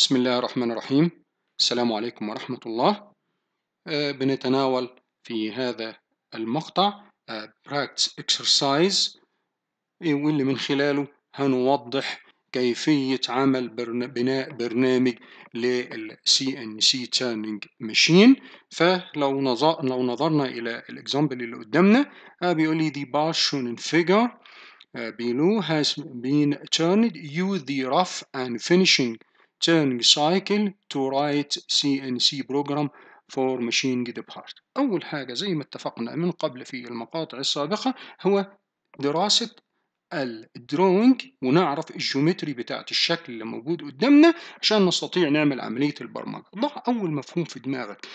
بسم الله الرحمن الرحيم السلام عليكم ورحمة الله بنتناول في هذا المقطع uh, practice exercise واللي من خلاله هنوضح كيفية عمل بناء برنامج للـ CNC Turning Machine فلو نظر لو نظرنا إلى الإكزامبل اللي قدامنا uh, بيقول لي the Passion in figure uh, below has been turned use the rough and finishing Turning cycle to write CNC program for machine the part أول حاجة زي ما اتفقنا من قبل في المقاطع السابقة هو دراسة الدروينج ونعرف الجيومتري بتاعت الشكل اللي موجود قدامنا عشان نستطيع نعمل عملية البرمجة ضع أول مفهوم في دماغك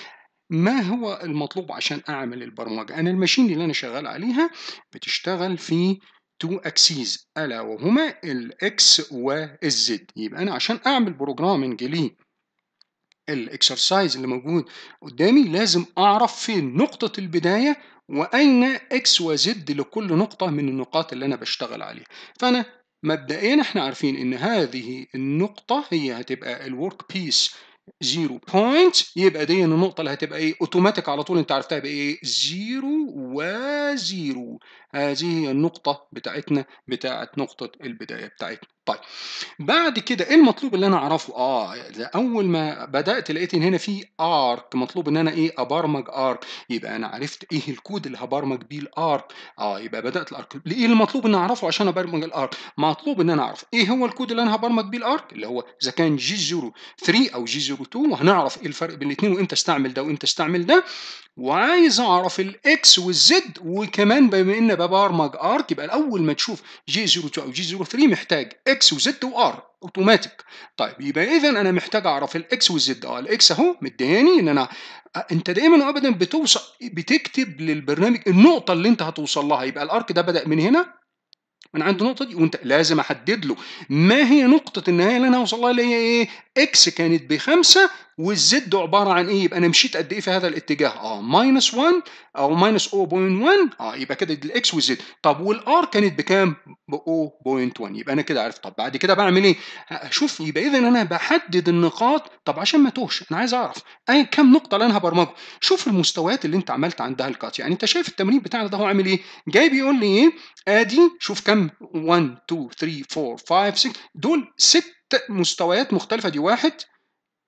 ما هو المطلوب عشان أعمل البرمجة أنا الماشين اللي أنا شغال عليها بتشتغل في تو اكسيز الا وهما الاكس والزد يبقى انا عشان اعمل بروجرامنج لي الاكسرسايز اللي موجود قدامي لازم اعرف فين نقطة البداية واين اكس وزد لكل نقطة من النقاط اللي انا بشتغل عليها فانا مبدئيا احنا عارفين ان هذه النقطة هي هتبقى الورك بيس 0 بوينت يبقى دي النقطة اللي هتبقى ايه اوتوماتيك على طول انت عرفتها بايه 0 و 0 هذه هي النقطة بتاعتنا بتاعت نقطة البداية بتاعتنا طيب بعد كده ايه المطلوب اللي انا اعرفه اه اول ما بدات لقيت ان هنا في ارك مطلوب ان انا ايه ابرمج ارك يبقى انا عرفت ايه الكود اللي هبرمج بيه الارك اه يبقى بدات الارك ايه المطلوب ان اعرفه عشان ابرمج الارك مطلوب ان انا اعرف ايه هو الكود اللي انا هبرمج بيه الارك اللي هو اذا كان جي 03 او جي 02 وهنعرف ايه الفرق بين الاثنين وامتى استعمل ده وامتى استعمل ده وعايز اعرف الاكس والزد وكمان بما ان ببرمج ارك يبقى اول ما تشوف جي 02 او جي 03 محتاج اكس وزد وار اوتوماتيك طيب يبقى اذا انا محتاج اعرف الاكس والزد اه الاكس اهو مديهاني ان انا آه، انت دائما وابدا بتوصل بتكتب للبرنامج النقطه اللي انت هتوصل لها يبقى الارك ده بدا من هنا من عند النقطه دي وانت لازم احدد له ما هي نقطه النهايه اللي انا هوصل لها اللي هي ايه اكس كانت بخمسة والزد عبارة عن ايه يبقى انا مشيت قد ايه في هذا الاتجاه اه ماينس 1 او ماينس 0.1 اه يبقى كده الاكس والزد طب والار كانت بكام ب 0.1 يبقى انا كده عرفت طب بعد كده بعمل ايه اشوف يبقى اذا انا بحدد النقاط طب عشان ما توهش انا عايز اعرف اي كم نقطة اللي انا هبرمجه شوف المستويات اللي انت عملت عندها الكات يعني انت شايف التمرين بتاعنا ده هو عامل ايه جاي بيقول لي ايه ادي شوف كم 1 2 3 4 5 6 دول ست مستويات مختلفة دي واحد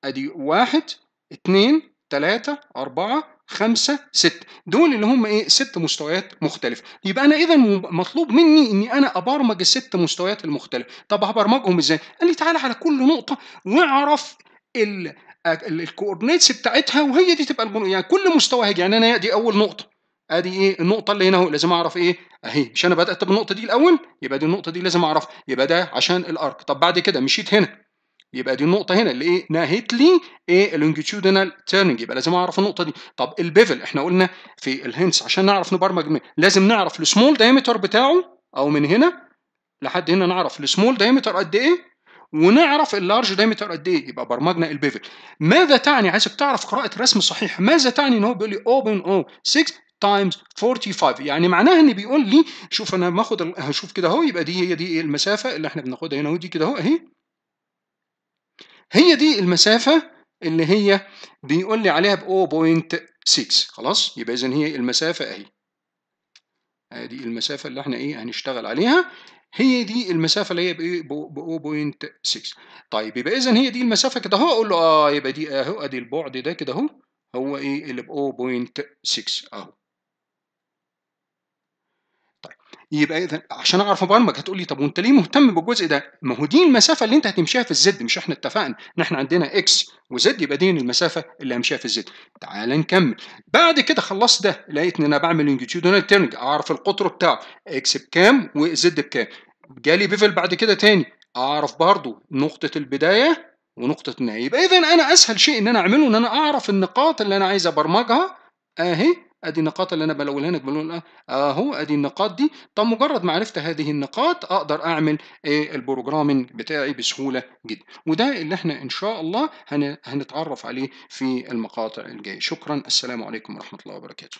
ادي واحد اتنين تلاتة أربعة خمسة ست دول اللي هم ايه ست مستويات مختلفة يبقى انا اذا مطلوب مني اني انا ابرمج الست مستويات المختلفة طب هبرمجهم ازاي قال لي تعالى على كل نقطة واعرف ال... الكوردينيتس بتاعتها وهي دي تبقى البنو... يعني كل مستوى هيجي يعني انا دي اول نقطه ادي ايه النقطه اللي هنا اهو لازم اعرف ايه اهي مش انا بدات بالنقطه دي الاول يبقى دي النقطه دي لازم اعرفها يبقى ده عشان الارك طب بعد كده مشيت هنا يبقى دي النقطه هنا اللي ايه نهت لي ايه اللونجيتيودينال تيرنج يبقى لازم اعرف النقطه دي طب البيفل احنا قلنا في الهنس عشان نعرف نبرمج لازم نعرف السمول دايمتر بتاعه او من هنا لحد هنا نعرف السمول دايمتر قد ايه ونعرف اللارج دايمتر قد ايه يبقى برمجنا البيفل ماذا تعني عايزك تعرف قراءه رسم صحيح ماذا تعني ان هو بيقول لي اوبن او 6 تايمز 45 يعني معناها ان بيقول لي شوف انا باخد هشوف كده اهو يبقى دي هي دي ايه المسافه اللي احنا بناخدها هنا ودي كده اهو اهي هي دي المسافه اللي هي بيقول لي عليها ب 0.6 خلاص يبقى اذا هي المسافه اهي ادي المسافه اللي احنا ايه هنشتغل عليها هي دي المسافه اللي هي ب 0.6 طيب يبقى اذا هي دي المسافه كده اهو اقول له اه يبقى دي اهو ادي البعد ده كده اهو هو ايه اللي ب 0.6 اهو يبقى اذا عشان اعرف ابرمج هتقول لي طب وانت ليه مهتم بالجزء ده؟ ما هو دي المسافه اللي انت هتمشيها في الزد مش احنا اتفقنا ان احنا عندنا اكس وزد يبقى دي المسافه اللي همشيها في الزد. تعال نكمل. بعد كده خلصت ده لقيت ان انا بعمل لونجيتيودنال تيرنج اعرف القطر بتاعه اكس بكام وزد بكام. جالي بيفل بعد كده تاني اعرف برضو نقطه البدايه ونقطه النهايه. يبقى اذا انا اسهل شيء ان انا اعمله ان انا اعرف النقاط اللي انا عايز ابرمجها اهي ادي النقاط اللي انا بلونها لك بلون أه، اهو ادي النقاط دي طب مجرد ما عرفت هذه النقاط اقدر اعمل ايه البروجرامنج بتاعي بسهوله جدا وده اللي احنا ان شاء الله هنتعرف عليه في المقاطع الجايه شكرا السلام عليكم ورحمه الله وبركاته